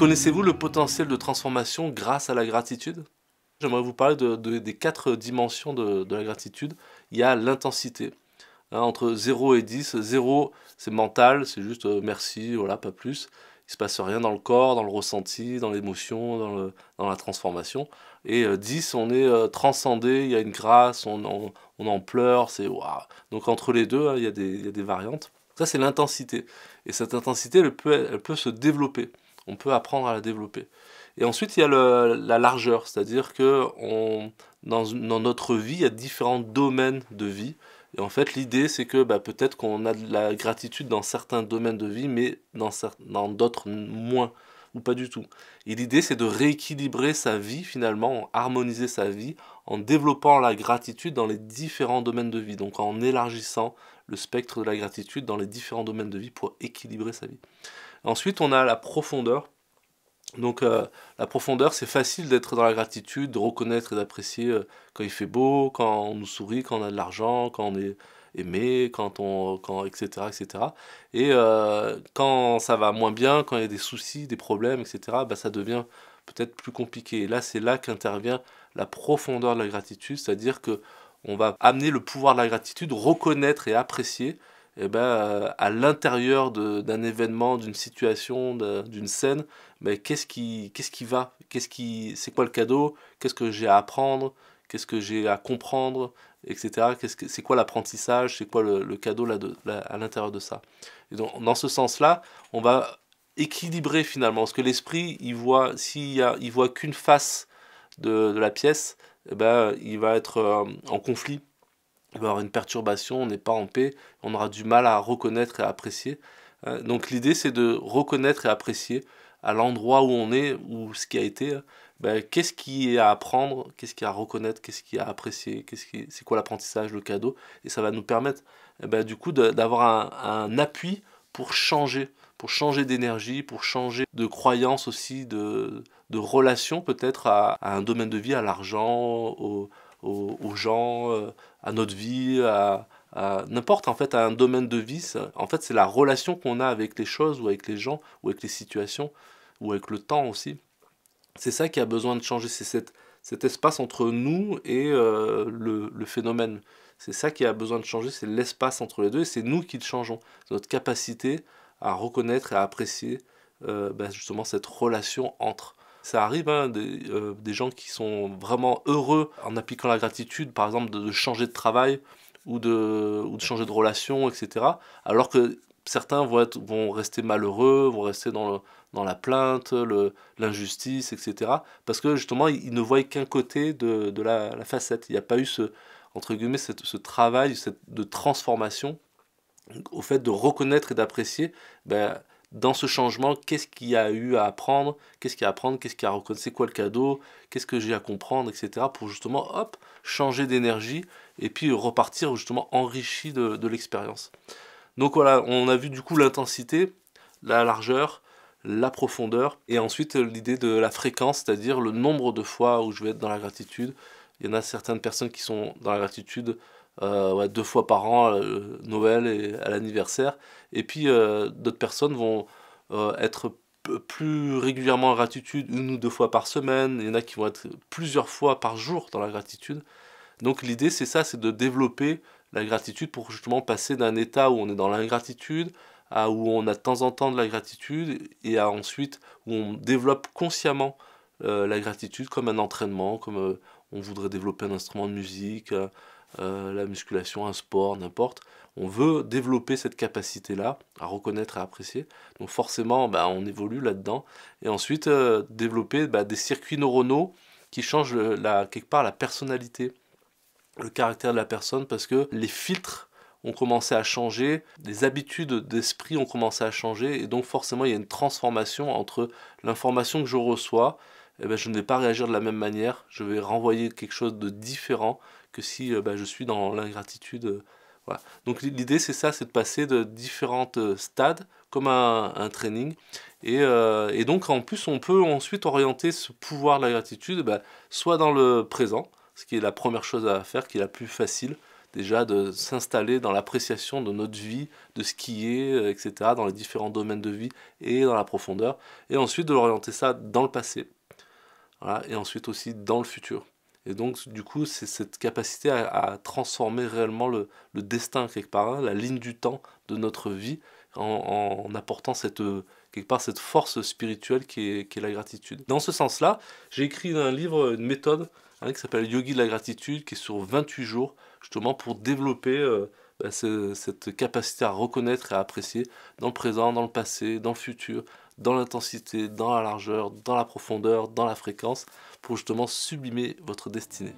Connaissez-vous le potentiel de transformation grâce à la gratitude J'aimerais vous parler des quatre dimensions de, la gratitude. Il y a l'intensité. Hein, entre 0 et 10, 0 c'est mental, c'est juste euh, merci, voilà, pas plus. Il se passe rien dans le corps, dans le ressenti, dans l'émotion, dans, la transformation. Et 10, euh, on est euh, transcendé, il y a une grâce, on en, pleure, c'est waouh. Donc entre les deux, hein, il, y a des, variantes. Ça, c'est l'intensité. Et cette intensité, elle peut se développer on peut apprendre à la développer. Et ensuite, il y a la largeur, c'est-à-dire que dans, notre vie, il y a différents domaines de vie. Et en fait, l'idée, c'est que bah, peut-être qu'on a de la gratitude dans certains domaines de vie, mais dans, dans d'autres moins, ou pas du tout. Et l'idée, c'est de rééquilibrer sa vie, finalement, harmoniser sa vie, en développant la gratitude dans les différents domaines de vie, donc en élargissant le spectre de la gratitude dans les différents domaines de vie pour équilibrer sa vie. Ensuite, on a la profondeur. Donc euh, la profondeur, c'est facile d'être dans la gratitude, de reconnaître et d'apprécier euh, quand il fait beau, quand on nous sourit, quand on a de l'argent, quand on est aimé, quand on, quand, etc., etc. Et euh, quand ça va moins bien, quand il y a des soucis, des problèmes, etc., bah, ça devient peut-être plus compliqué. Et là, c'est là qu'intervient la profondeur de la gratitude, c'est-à-dire que on va amener le pouvoir de la gratitude, reconnaître et apprécier eh ben, euh, à l'intérieur d'un événement, d'une situation, d'une scène, ben, qu'est-ce qui, quest qui va qu'est-ce qui, C'est quoi le cadeau Qu'est-ce que j'ai à apprendre Qu'est-ce que j'ai à comprendre etc. Qu'est-ce que, c'est quoi l'apprentissage C'est quoi le, cadeau là, à l'intérieur de ça donc, dans ce sens-là, on va équilibrer finalement, parce que l'esprit, il voit, s'il y voit qu'une face de, la pièce, eh ben, il va être euh, en conflit il va y avoir une perturbation, on n'est pas en paix, on aura du mal à reconnaître et à apprécier. Euh, donc l'idée c'est de reconnaître et apprécier à l'endroit où on est, ou ce qui a été, euh, ben, qu'est-ce qui est à apprendre, qu'est-ce qui est à reconnaître, qu'est-ce qui est à apprécier, qu'est-ce qui, c'est quoi l'apprentissage, le cadeau, et ça va nous permettre eh ben, du coup d'avoir un, appui pour changer, pour changer d'énergie, pour changer de croyance aussi, de, de relation peut-être à, à, un domaine de vie, à l'argent, au aux, gens, euh, à notre vie, à, n'importe en fait à un domaine de vie. en fait, c'est la relation qu'on a avec les choses ou avec les gens ou avec les situations ou avec le temps aussi. C'est ça qui a besoin de changer, c'est cet, espace entre nous et euh, le, phénomène. C'est ça qui a besoin de changer, c'est l'espace entre les deux et c'est nous qui le changeons. Notre capacité à reconnaître et à apprécier euh, ben, justement cette relation entre. Ça arrive, hein, euh, des, gens qui sont vraiment heureux en appliquant la gratitude, par exemple de, changer de travail ou de, de changer de relation, etc. Alors que certains vont, rester malheureux, vont rester dans, dans la plainte, l'injustice, etc. Parce que justement, ils ne voient qu'un côté de, la, facette. Il n'y a pas eu ce, entre guillemets, ce travail cette, de transformation au fait de reconnaître et d'apprécier ben, dans ce changement, qu'est-ce qu'il y a eu à apprendre, qu'est-ce qu'il y a à apprendre, qu'est-ce qu'il y a à reconnaître, c'est quoi le cadeau, qu'est-ce que j'ai à comprendre, etc. pour justement, hop, changer d'énergie et puis repartir justement enrichi de l'expérience. Donc voilà, on a vu du coup l'intensité, la largeur, la profondeur et ensuite euh, l'idée de la fréquence, c'est-à-dire le nombre de fois où je vais être dans la gratitude. Il y en a certaines personnes qui sont dans la gratitude euh, deux fois par an, euh, Noël et à l'anniversaire. Et puis euh, d'autres personnes vont être plus régulièrement en gratitude, une ou deux fois par semaine. Il y en a qui vont être plusieurs fois par jour dans la gratitude. Donc l'idée, c'est ça, c'est de développer la gratitude pour justement passer d'un état où on est dans l'ingratitude à où on a de temps en temps de la gratitude et à ensuite où on développe consciemment la gratitude comme un entraînement, comme on voudrait développer un instrument de musique. Euh, la musculation, un sport, n'importe. On veut développer cette capacité-là à reconnaître, à apprécier. Donc forcément, bah, on évolue là-dedans. Et ensuite, euh, développer bah, des circuits neuronaux qui changent quelque part la personnalité, le caractère de la personne, parce que les filtres ont commencé à changer, les habitudes d'esprit ont commencé à changer, et donc forcément il y a une transformation entre l'information que je reçois, eh ben, je ne vais pas réagir de la même manière, je vais renvoyer quelque chose de différent que si euh, bah, je suis dans l'ingratitude. Euh, voilà. Donc l'idée c'est ça, c'est de passer de différents euh, stades comme un, un training. Et, et, donc en plus on peut ensuite orienter ce pouvoir de la gratitude bah, soit dans le présent, ce qui est la première chose à faire, qui est la plus facile déjà de s'installer dans l'appréciation de notre vie, de ce qui est, etc., dans les différents domaines de vie et dans la profondeur, et ensuite de l'orienter ça dans le passé et ensuite aussi dans le futur. Et donc, du coup, c'est cette capacité à, transformer réellement le, destin, quelque part, hein, la ligne du temps de notre vie, en, apportant cette, euh, quelque part cette force spirituelle qui est, la gratitude. Dans ce sens-là, j'ai écrit un livre, une méthode, hein, qui s'appelle Yogi de la gratitude, qui est sur 28 jours, justement pour développer euh, bah, cette capacité à reconnaître et à apprécier dans le présent, dans le passé, dans le futur, dans l'intensité, dans la largeur, dans la profondeur, dans la fréquence, pour justement sublimer votre destinée.